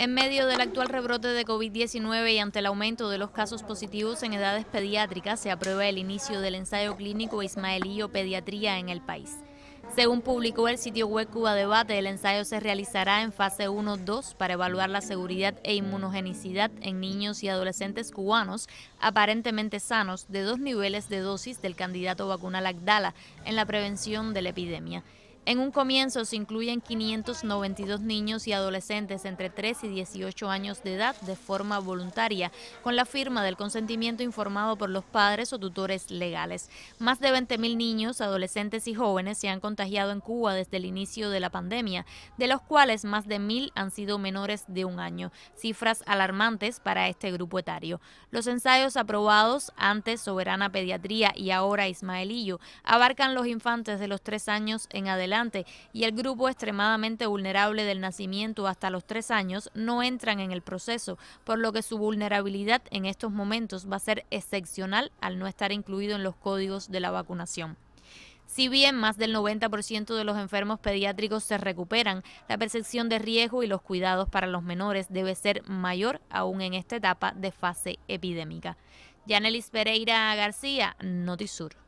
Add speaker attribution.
Speaker 1: En medio del actual rebrote de COVID-19 y ante el aumento de los casos positivos en edades pediátricas, se aprueba el inicio del ensayo clínico Ismaelillo Pediatría en el país. Según publicó el sitio web Cuba Debate, el ensayo se realizará en fase 1-2 para evaluar la seguridad e inmunogenicidad en niños y adolescentes cubanos aparentemente sanos de dos niveles de dosis del candidato vacunal Agdala en la prevención de la epidemia. En un comienzo se incluyen 592 niños y adolescentes entre 3 y 18 años de edad de forma voluntaria, con la firma del consentimiento informado por los padres o tutores legales. Más de 20.000 niños, adolescentes y jóvenes se han contagiado en Cuba desde el inicio de la pandemia, de los cuales más de 1.000 han sido menores de un año, cifras alarmantes para este grupo etario. Los ensayos aprobados antes Soberana Pediatría y ahora Ismaelillo abarcan los infantes de los 3 años en adelante y el grupo extremadamente vulnerable del nacimiento hasta los tres años no entran en el proceso, por lo que su vulnerabilidad en estos momentos va a ser excepcional al no estar incluido en los códigos de la vacunación. Si bien más del 90% de los enfermos pediátricos se recuperan, la percepción de riesgo y los cuidados para los menores debe ser mayor aún en esta etapa de fase epidémica. Yanelis Pereira García, Notisur.